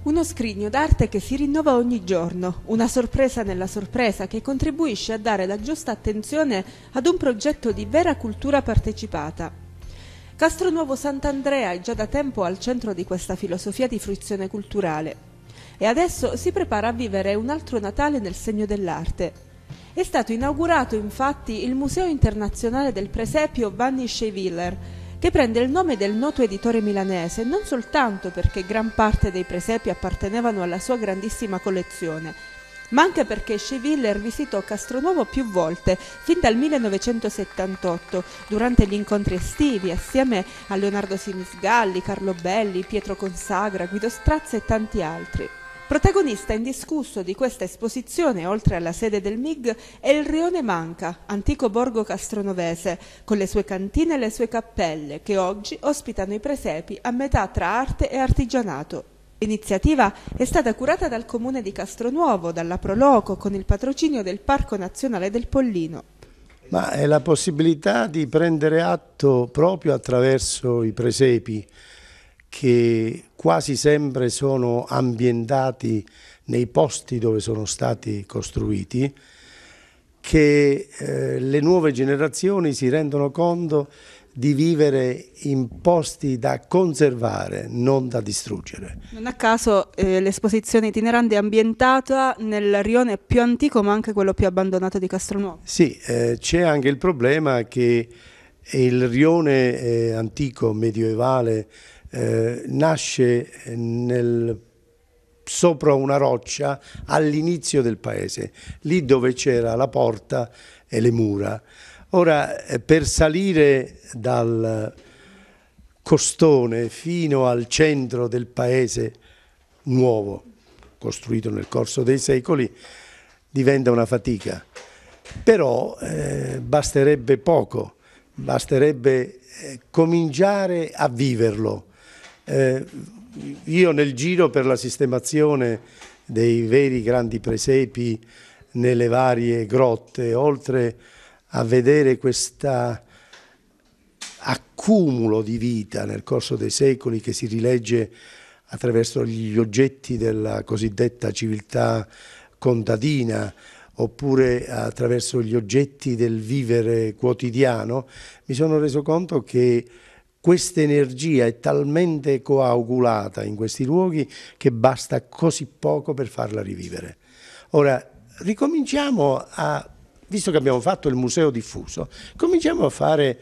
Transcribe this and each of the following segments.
Uno scrigno d'arte che si rinnova ogni giorno, una sorpresa nella sorpresa che contribuisce a dare la giusta attenzione ad un progetto di vera cultura partecipata. Castronuovo Sant'Andrea è già da tempo al centro di questa filosofia di fruizione culturale e adesso si prepara a vivere un altro Natale nel segno dell'arte. È stato inaugurato infatti il Museo internazionale del Presepio Vanni Schewiller, che prende il nome del noto editore milanese non soltanto perché gran parte dei presepi appartenevano alla sua grandissima collezione, ma anche perché Scheviller visitò Castronuovo più volte, fin dal 1978, durante gli incontri estivi, assieme a Leonardo Sinisgalli, Carlo Belli, Pietro Consagra, Guido Strazza e tanti altri. Protagonista indiscusso di questa esposizione, oltre alla sede del MIG, è il Rione Manca, antico borgo castronovese, con le sue cantine e le sue cappelle, che oggi ospitano i presepi a metà tra arte e artigianato. L'iniziativa è stata curata dal comune di Castronuovo, dalla Proloco, con il patrocinio del Parco Nazionale del Pollino. Ma è la possibilità di prendere atto proprio attraverso i presepi che quasi sempre sono ambientati nei posti dove sono stati costruiti, che eh, le nuove generazioni si rendono conto di vivere in posti da conservare, non da distruggere. Non a caso eh, l'esposizione itinerante è ambientata nel rione più antico ma anche quello più abbandonato di Castronuovo. Sì, eh, c'è anche il problema che il rione eh, antico medioevale eh, nasce eh, nel, sopra una roccia all'inizio del paese, lì dove c'era la porta e le mura. Ora, eh, per salire dal costone fino al centro del paese nuovo, costruito nel corso dei secoli, diventa una fatica. Però eh, basterebbe poco, basterebbe eh, cominciare a viverlo eh, io nel giro per la sistemazione dei veri grandi presepi nelle varie grotte, oltre a vedere questo accumulo di vita nel corso dei secoli che si rilegge attraverso gli oggetti della cosiddetta civiltà contadina oppure attraverso gli oggetti del vivere quotidiano, mi sono reso conto che questa energia è talmente coagulata in questi luoghi che basta così poco per farla rivivere. Ora, ricominciamo a, visto che abbiamo fatto il museo diffuso, cominciamo a fare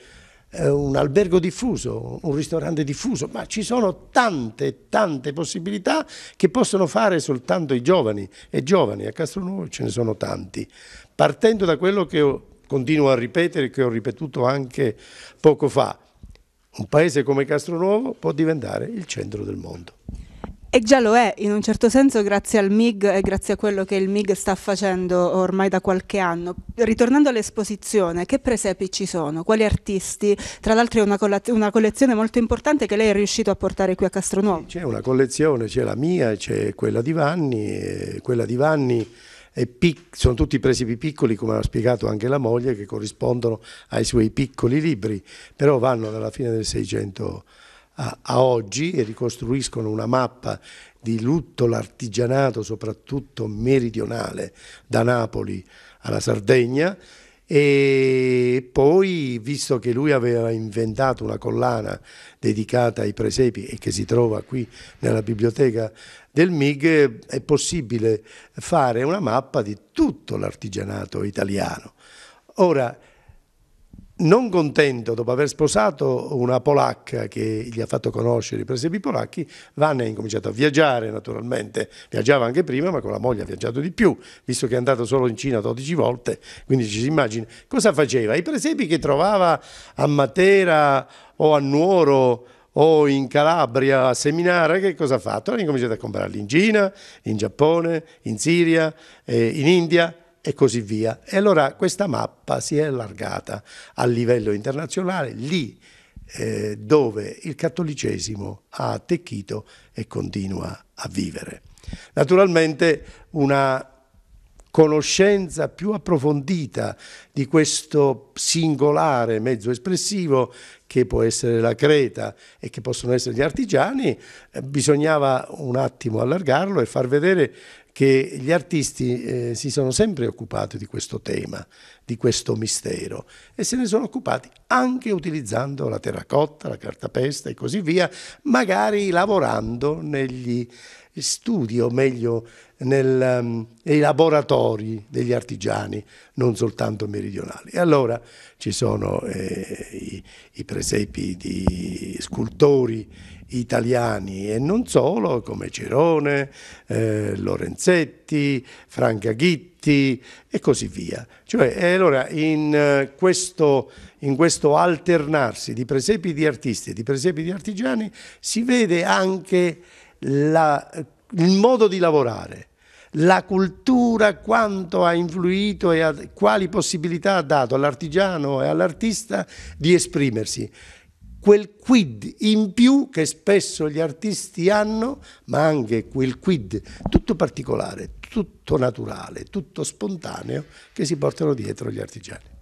eh, un albergo diffuso, un ristorante diffuso, ma ci sono tante, tante possibilità che possono fare soltanto i giovani e giovani a Castronuovo ce ne sono tanti. Partendo da quello che ho, continuo a ripetere, che ho ripetuto anche poco fa, un paese come Castronuovo può diventare il centro del mondo. E già lo è, in un certo senso, grazie al MIG e grazie a quello che il MIG sta facendo ormai da qualche anno. Ritornando all'esposizione, che presepi ci sono? Quali artisti? Tra l'altro è una, una, collezione molto importante che lei è riuscito a portare qui a Castronuovo. C'è una collezione, c'è la mia, c'è quella di Vanni, quella di Vanni sono tutti presepi piccoli, come ha spiegato anche la moglie, che corrispondono ai suoi piccoli libri, però vanno dalla fine del Seicento a, a oggi e ricostruiscono una mappa di tutto l'artigianato, soprattutto meridionale, da Napoli alla Sardegna, e poi, visto che lui aveva inventato una collana dedicata ai presepi e che si trova qui nella biblioteca del MIG, è possibile fare una mappa di tutto l'artigianato italiano. Ora, non contento, dopo aver sposato una polacca che gli ha fatto conoscere i presepi polacchi, Vanna ha incominciato a viaggiare naturalmente, viaggiava anche prima ma con la moglie ha viaggiato di più, visto che è andato solo in Cina 12 volte, quindi ci si immagina cosa faceva. I presepi che trovava a Matera o a Nuoro o in Calabria a seminare, che cosa ha fatto? ha incominciato a comprarli in Cina, in Giappone, in Siria, eh, in India e così via. E allora questa mappa si è allargata a livello internazionale, lì eh, dove il cattolicesimo ha attecchito e continua a vivere. Naturalmente una conoscenza più approfondita di questo singolare mezzo espressivo che può essere la creta e che possono essere gli artigiani, eh, bisognava un attimo allargarlo e far vedere che gli artisti eh, si sono sempre occupati di questo tema, di questo mistero e se ne sono occupati anche utilizzando la terracotta, la cartapesta e così via, magari lavorando negli studi o meglio nel, um, nei laboratori degli artigiani, non soltanto meridionali. E allora ci sono eh, i, i presepi di scultori, italiani e non solo, come Cerone, eh, Lorenzetti, Franca Ghitti e così via. Cioè, allora in eh, questo, in questo alternarsi di presepi di artisti e di presepi di artigiani si vede anche la, il modo di lavorare la cultura quanto ha influito e a, quali possibilità ha dato all'artigiano e all'artista di esprimersi quel quid in più che spesso gli artisti hanno, ma anche quel quid tutto particolare, tutto naturale, tutto spontaneo che si portano dietro gli artigiani.